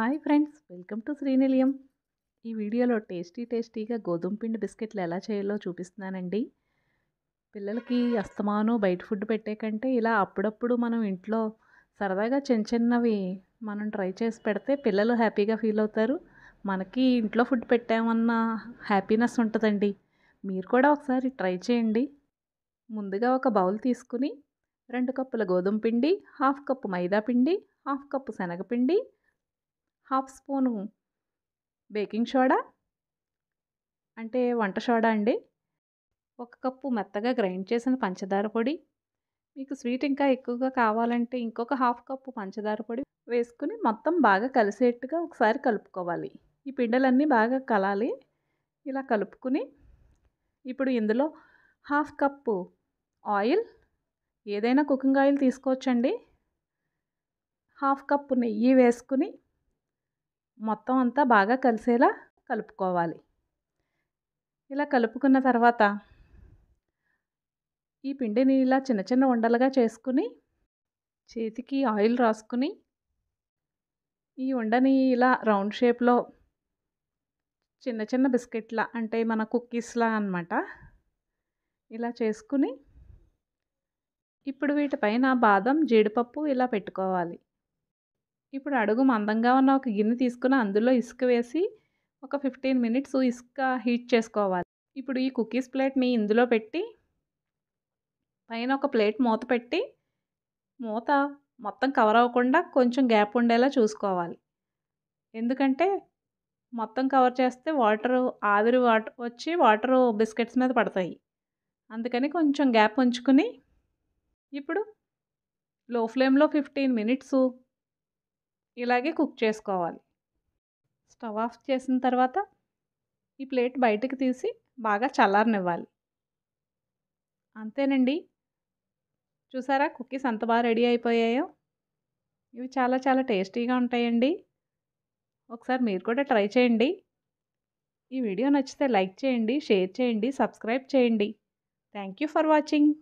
hi friends welcome to Srinilayam ఈ వీడియోలో tasty టేస్టీగా గోధుమ పిండి బిస్కెట్లు ఎలా చేయాలో చూపిస్తున్నానండి పిల్లలకి అస్తమాను బయట ఫుడ్ పెట్టే కంటే ఇలా అప్పుడప్పుడు మనం ఇంట్లో సరదాగా చిన్న చిన్నవి మనం ట్రై చేసి పెడితే పిల్లలు హ్యాపీగా ఫీల్ అవుతారు మనకి ఇంట్లో ఫుడ్ పెట్టామన్న హ్యాపీనెస్ ఉంటుందండి మీరు కూడా ఒకసారి ట్రై చేయండి ముందుగా ఒక బౌల్ తీసుకుని రెండు కప్పుల గోధుమ పిండి హాఫ్ కప్పు మైదా పిండి హాఫ్ కప్పు శనగపిండి హాఫ్ స్పూను బేకింగ్ సోడా అంటే వంట సోడా అండి ఒక కప్పు మెత్తగా గ్రైండ్ చేసిన పంచదార పొడి మీకు స్వీట్ ఇంకా ఎక్కువగా కావాలంటే ఇంకొక హాఫ్ కప్పు పంచదార పొడి వేసుకుని మొత్తం బాగా కలిసేట్టుగా ఒకసారి కలుపుకోవాలి ఈ పిండలన్నీ బాగా కలాలి ఇలా కలుపుకుని ఇప్పుడు ఇందులో హాఫ్ కప్పు ఆయిల్ ఏదైనా కుకింగ్ ఆయిల్ తీసుకోవచ్చండి హాఫ్ కప్పు నెయ్యి వేసుకుని మొత్తం అంతా బాగా కలిసేలా కలుపుకోవాలి ఇలా కలుపుకున్న తర్వాత ఈ పిండిని ఇలా చిన్న చిన్న ఉండలుగా చేసుకుని చేతికి ఆయిల్ రాసుకుని ఈ ఉండని ఇలా రౌండ్ షేప్లో చిన్న చిన్న బిస్కెట్లా అంటే మన కుక్కీస్లా అనమాట ఇలా చేసుకుని ఇప్పుడు వీటిపైన బాదం జీడిపప్పు ఇలా పెట్టుకోవాలి ఇప్పుడు అడుగు మందంగా ఉన్న ఒక గిన్నె తీసుకుని అందులో ఇసుక వేసి ఒక ఫిఫ్టీన్ మినిట్స్ ఇసుక హీట్ చేసుకోవాలి ఇప్పుడు ఈ కుకీస్ ప్లేట్ని ఇందులో పెట్టి పైన ఒక ప్లేట్ మూత పెట్టి మూత మొత్తం కవర్ అవ్వకుండా కొంచెం గ్యాప్ ఉండేలా చూసుకోవాలి ఎందుకంటే మొత్తం కవర్ చేస్తే వాటర్ ఆవిరి వాటర్ వచ్చి వాటర్ బిస్కెట్స్ మీద పడతాయి అందుకని కొంచెం గ్యాప్ ఉంచుకుని ఇప్పుడు లో ఫ్లేమ్లో ఫిఫ్టీన్ మినిట్స్ ఇలాగే కుక్ చేసుకోవాలి స్టవ్ ఆఫ్ చేసిన తర్వాత ఈ ప్లేట్ బయటకు తీసి బాగా చల్లారనివ్వాలి అంతేనండి చూసారా కుకీస్ అంత బాగా రెడీ అయిపోయాయో ఇవి చాలా చాలా టేస్టీగా ఉంటాయండి ఒకసారి మీరు కూడా ట్రై చేయండి ఈ వీడియో నచ్చితే లైక్ చేయండి షేర్ చేయండి సబ్స్క్రైబ్ చేయండి థ్యాంక్ యూ ఫర్ వాచింగ్